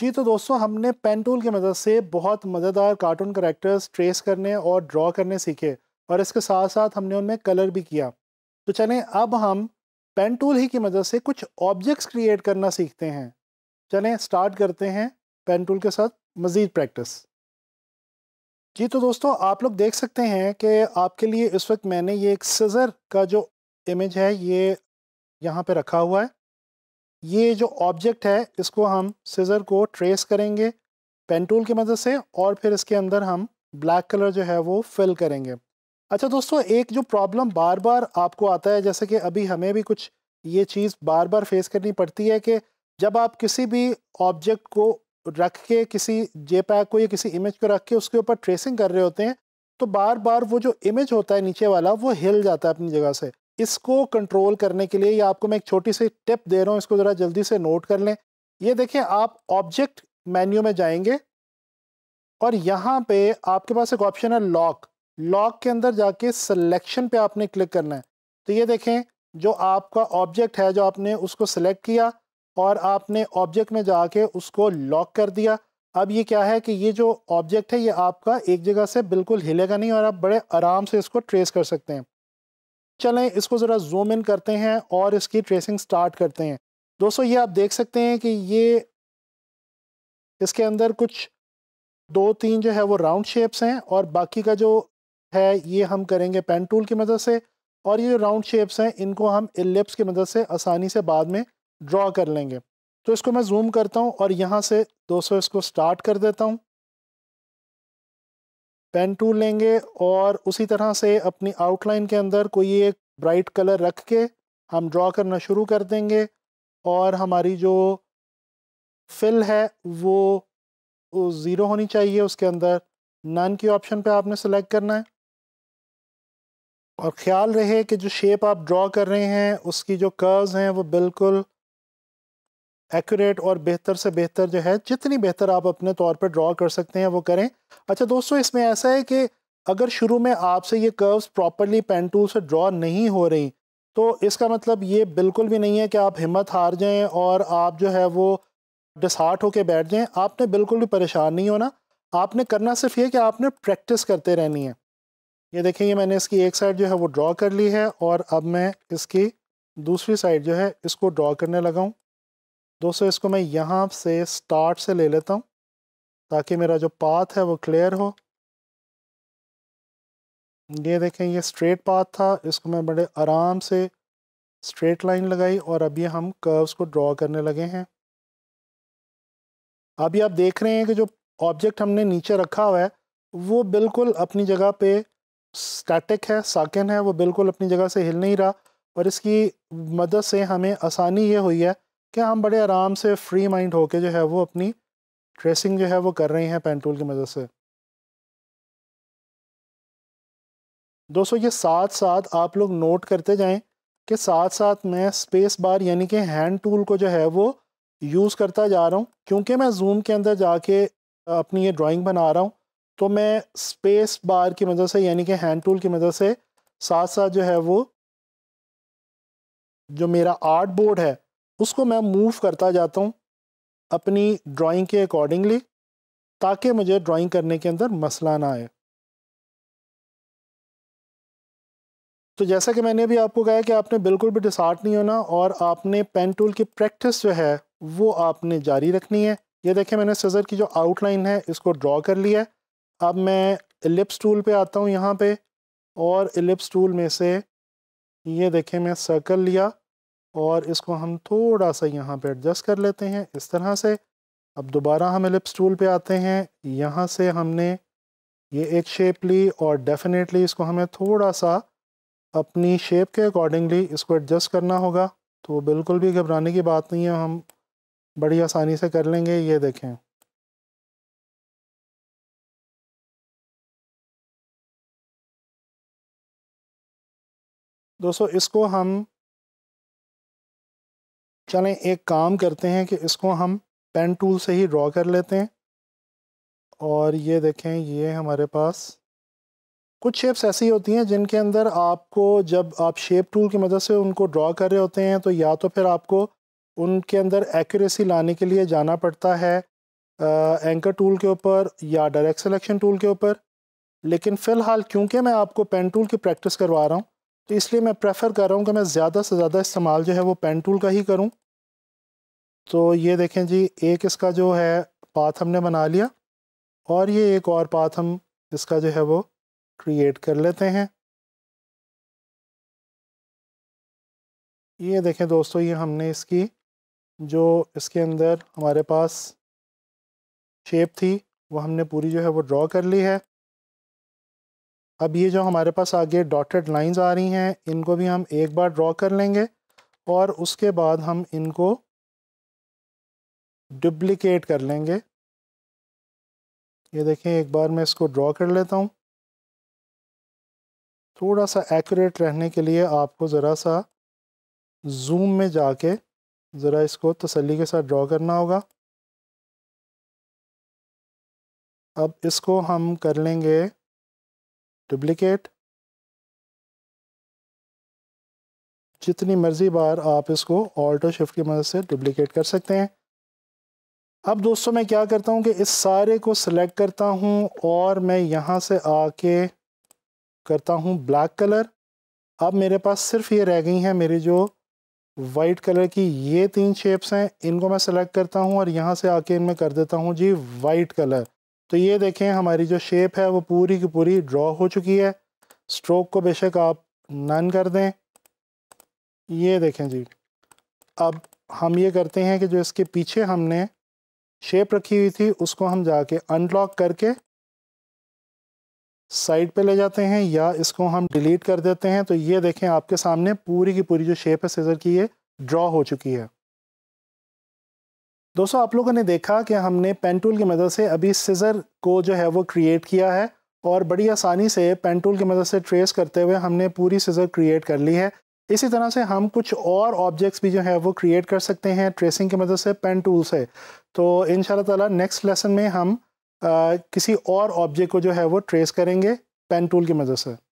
जी तो दोस्तों हमने पेन टूल की मदद से बहुत मज़ेदार कार्टून करेक्टर्स ट्रेस करने और ड्रॉ करने सीखे और इसके साथ साथ हमने उनमें कलर भी किया तो चलें अब हम पेन टूल ही की मदद से कुछ ऑब्जेक्ट्स क्रिएट करना सीखते हैं चलें स्टार्ट करते हैं पेन टूल के साथ मज़ीद प्रैक्टिस जी तो दोस्तों आप लोग देख सकते हैं कि आपके लिए इस वक्त मैंने ये एक सज़र का जो इमेज है ये यहाँ पर रखा हुआ है ये जो ऑब्जेक्ट है इसको हम सीज़र को ट्रेस करेंगे पेन टूल की मदद से और फिर इसके अंदर हम ब्लैक कलर जो है वो फिल करेंगे अच्छा दोस्तों एक जो प्रॉब्लम बार बार आपको आता है जैसे कि अभी हमें भी कुछ ये चीज़ बार बार फेस करनी पड़ती है कि जब आप किसी भी ऑब्जेक्ट को रख के किसी जे को या किसी इमेज को रख के उसके ऊपर ट्रेसिंग कर रहे होते हैं तो बार बार वो जो इमेज होता है नीचे वाला वो हिल जाता है अपनी जगह से इसको कंट्रोल करने के लिए या आपको मैं एक छोटी सी टिप दे रहा हूँ इसको ज़रा जल्दी से नोट कर लें ये देखें आप ऑब्जेक्ट मेन्यू में जाएंगे और यहाँ पे आपके पास एक ऑप्शन है लॉक लॉक के अंदर जाके सिलेक्शन पे आपने क्लिक करना है तो ये देखें जो आपका ऑब्जेक्ट है जो आपने उसको सिलेक्ट किया और आपने ऑब्जेक्ट में जाके उसको लॉक कर दिया अब ये क्या है कि ये जो ऑब्जेक्ट है ये आपका एक जगह से बिल्कुल हिलेगा नहीं और आप बड़े आराम से इसको ट्रेस कर सकते हैं चलें इसको ज़रा जूम इन करते हैं और इसकी ट्रेसिंग स्टार्ट करते हैं दोस्तों ये आप देख सकते हैं कि ये इसके अंदर कुछ दो तीन जो है वो राउंड शेप्स हैं और बाकी का जो है ये हम करेंगे पेन टूल की मदद से और ये जो राउंड शेप्स हैं इनको हम एलिप्स की मदद से आसानी से बाद में ड्रॉ कर लेंगे तो इसको मैं जूम करता हूँ और यहाँ से दोस्तों इसको स्टार्ट कर देता हूँ पेन टूल लेंगे और उसी तरह से अपनी आउटलाइन के अंदर कोई एक ब्राइट कलर रख के हम ड्रॉ करना शुरू कर देंगे और हमारी जो फिल है वो ज़ीरो होनी चाहिए उसके अंदर नन की ऑप्शन पे आपने सेलेक्ट करना है और ख्याल रहे कि जो शेप आप ड्रॉ कर रहे हैं उसकी जो कर्व्स हैं वो बिल्कुल एक्यूरेट और बेहतर से बेहतर जो है जितनी बेहतर आप अपने तौर पर ड्रॉ कर सकते हैं वो करें अच्छा दोस्तों इसमें ऐसा है कि अगर शुरू में आपसे ये कर्व्स प्रॉपरली पेन टूल से ड्रॉ नहीं हो रही तो इसका मतलब ये बिल्कुल भी नहीं है कि आप हिम्मत हार जाएं और आप जो है वो डिसहार्ट होके बैठ जाएं आपने बिल्कुल भी परेशान नहीं होना आपने करना सिर्फ ये कि आपने प्रैक्टिस करते रहनी है ये देखें ये मैंने इसकी एक साइड जो है वो ड्रॉ कर ली है और अब मैं इसकी दूसरी साइड जो है इसको ड्रॉ करने लगाऊँ दोस्तों इसको मैं यहाँ से स्टार्ट से ले लेता हूँ ताकि मेरा जो पाथ है वो क्लियर हो ये देखें ये स्ट्रेट पाथ था इसको मैं बड़े आराम से स्ट्रेट लाइन लगाई और अभी हम कर्व्स को ड्रॉ करने लगे हैं अभी आप देख रहे हैं कि जो ऑब्जेक्ट हमने नीचे रखा हुआ है वो बिल्कुल अपनी जगह पे स्टैटिक है साकिन है वो बिल्कुल अपनी जगह से हिल नहीं रहा और इसकी मदद से हमें आसानी ये हुई है कि हम बड़े आराम से फ्री माइंड होके जो है वो अपनी ट्रेसिंग जो है वो कर रहे हैं पेन टूल की मदद से दोस्तों ये साथ साथ आप लोग नोट करते जाएं कि साथ साथ मैं स्पेस बार यानी कि हैंड टूल को जो है वो यूज़ करता जा रहा हूँ क्योंकि मैं जूम के अंदर जाके अपनी ये ड्राइंग बना रहा हूँ तो मैं स्पेस बार की मदद से यानी कि हैंड टूल की मदद से साथ साथ जो है वो जो मेरा आर्ट बोर्ड है उसको मैं मूव करता जाता हूँ अपनी ड्राइंग के अकॉर्डिंगली ताकि मुझे ड्राइंग करने के अंदर मसला ना आए तो जैसा कि मैंने भी आपको कहा कि आपने बिल्कुल भी डिसार्ट नहीं होना और आपने पेन टूल की प्रैक्टिस जो है वो आपने जारी रखनी है ये देखें मैंने सज़र की जो आउटलाइन है इसको ड्रॉ कर लिया है अब मैं लिप्स टूल पे आता हूँ यहाँ पे और लिप्स टूल में से ये देखें मैं सर्कल लिया और इसको हम थोड़ा सा यहाँ पे एडजस्ट कर लेते हैं इस तरह से अब दोबारा हम एलिप्स टूल पे आते हैं यहाँ से हमने ये एक शेप ली और डेफिनेटली इसको हमें थोड़ा सा अपनी शेप के अकॉर्डिंगली इसको एडजस्ट करना होगा तो बिल्कुल भी घबराने की बात नहीं है हम बड़ी आसानी से कर लेंगे ये देखें दोस्तों इसको हम चलें एक काम करते हैं कि इसको हम पेन टूल से ही ड्रॉ कर लेते हैं और ये देखें ये हमारे पास कुछ शेप्स ऐसी होती हैं जिनके अंदर आपको जब आप शेप टूल की मदद से उनको ड्रॉ कर रहे होते हैं तो या तो फिर आपको उनके अंदर एक्यूरेसी लाने के लिए जाना पड़ता है एंकर टूल के ऊपर या डायरेक्ट सिलेक्शन टूल के ऊपर लेकिन फ़िलहाल क्योंकि मैं आपको पेन टूल की प्रैक्टिस करवा रहा हूँ तो इसलिए मैं प्रेफर कर रहा हूँ कि मैं ज़्यादा से ज़्यादा इस्तेमाल जो है वो पेन टूल का ही करूँ तो ये देखें जी एक इसका जो है पाथ हमने बना लिया और ये एक और पाथ हम इसका जो है वो क्रिएट कर लेते हैं ये देखें दोस्तों ये हमने इसकी जो इसके अंदर हमारे पास शेप थी वो हमने पूरी जो है वो ड्रॉ कर ली है अब ये जो हमारे पास आगे डॉटेड लाइंस आ रही हैं इनको भी हम एक बार ड्रॉ कर लेंगे और उसके बाद हम इनको डुप्लिकेट कर लेंगे ये देखें एक बार मैं इसको ड्रॉ कर लेता हूँ थोड़ा सा एक्यूरेट रहने के लिए आपको ज़रा सा जूम में जाके ज़रा इसको तसल्ली के साथ ड्रॉ करना होगा अब इसको हम कर लेंगे डुप्लिकेट जितनी मर्ज़ी बार आप इसको ऑल्टो शिफ्ट की मदद से डुप्लिकेट कर सकते हैं अब दोस्तों मैं क्या करता हूँ कि इस सारे को सिलेक्ट करता हूँ और मैं यहाँ से आके करता हूँ ब्लैक कलर अब मेरे पास सिर्फ ये रह गई हैं मेरी जो वाइट कलर की ये तीन शेप्स हैं इनको मैं सिलेक्ट करता हूँ और यहाँ से आके इनमें कर देता हूँ जी वाइट कलर तो ये देखें हमारी जो शेप है वो पूरी की पूरी ड्रॉ हो चुकी है स्ट्रोक को बेशक आप नन कर दें ये देखें जी अब हम ये करते हैं कि जो इसके पीछे हमने शेप रखी हुई थी उसको हम जाके अनलॉक करके साइड पे ले जाते हैं या इसको हम डिलीट कर देते हैं तो ये देखें आपके सामने पूरी की पूरी जो शेप है सीज़र की ये ड्रॉ हो चुकी है दोस्तों आप लोगों ने देखा कि हमने पेन टूल की मदद से अभी सिज़र को जो है वो क्रिएट किया है और बड़ी आसानी से पेन टूल की मदद से ट्रेस करते हुए हमने पूरी सिज़र क्रिएट कर ली है इसी तरह से हम कुछ और ऑब्जेक्ट्स भी जो है वो क्रिएट कर सकते हैं ट्रेसिंग की मदद से पेन टूल से तो इन ताला नेक्स्ट लेसन में हम आ, किसी और ऑब्जेक्ट को जो है वो ट्रेस करेंगे पेन टूल की मदद से